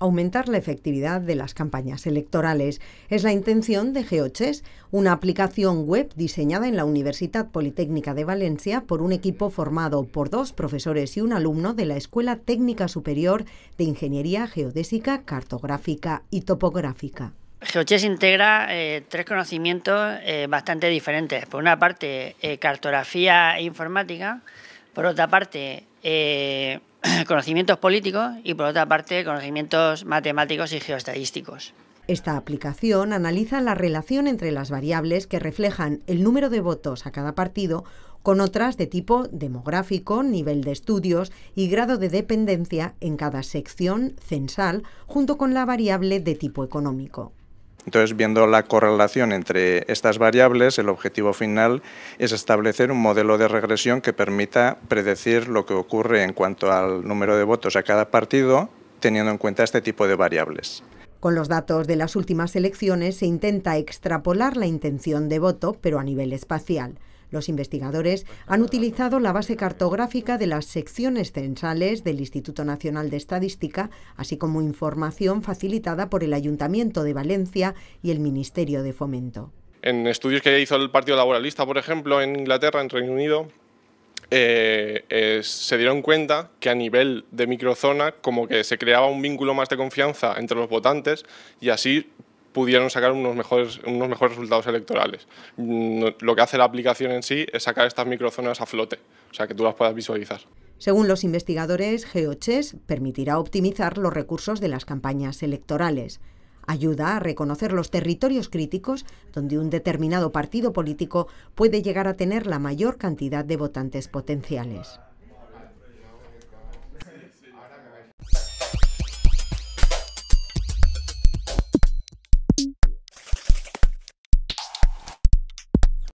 aumentar la efectividad de las campañas electorales. Es la intención de Geoches, una aplicación web diseñada en la Universidad Politécnica de Valencia por un equipo formado por dos profesores y un alumno de la Escuela Técnica Superior de Ingeniería Geodésica, Cartográfica y Topográfica. Geoches integra eh, tres conocimientos eh, bastante diferentes. Por una parte, eh, cartografía e informática. Por otra parte, conocimientos políticos y por otra parte conocimientos matemáticos y geoestadísticos. Esta aplicación analiza la relación entre las variables que reflejan el número de votos a cada partido con otras de tipo demográfico, nivel de estudios y grado de dependencia en cada sección censal, junto con la variable de tipo económico. Entonces, viendo la correlación entre estas variables, el objetivo final es establecer un modelo de regresión que permita predecir lo que ocurre en cuanto al número de votos a cada partido, teniendo en cuenta este tipo de variables. Con los datos de las últimas elecciones se intenta extrapolar la intención de voto, pero a nivel espacial. Los investigadores han utilizado la base cartográfica de las secciones censales del Instituto Nacional de Estadística, así como información facilitada por el Ayuntamiento de Valencia y el Ministerio de Fomento. En estudios que hizo el Partido Laboralista, por ejemplo, en Inglaterra, en Reino Unido, eh, eh, se dieron cuenta que a nivel de microzona como que se creaba un vínculo más de confianza entre los votantes y así pudieron sacar unos mejores, unos mejores resultados electorales. Mm, lo que hace la aplicación en sí es sacar estas microzonas a flote, o sea, que tú las puedas visualizar. Según los investigadores, Geoches permitirá optimizar los recursos de las campañas electorales ayuda a reconocer los territorios críticos donde un determinado partido político puede llegar a tener la mayor cantidad de votantes potenciales.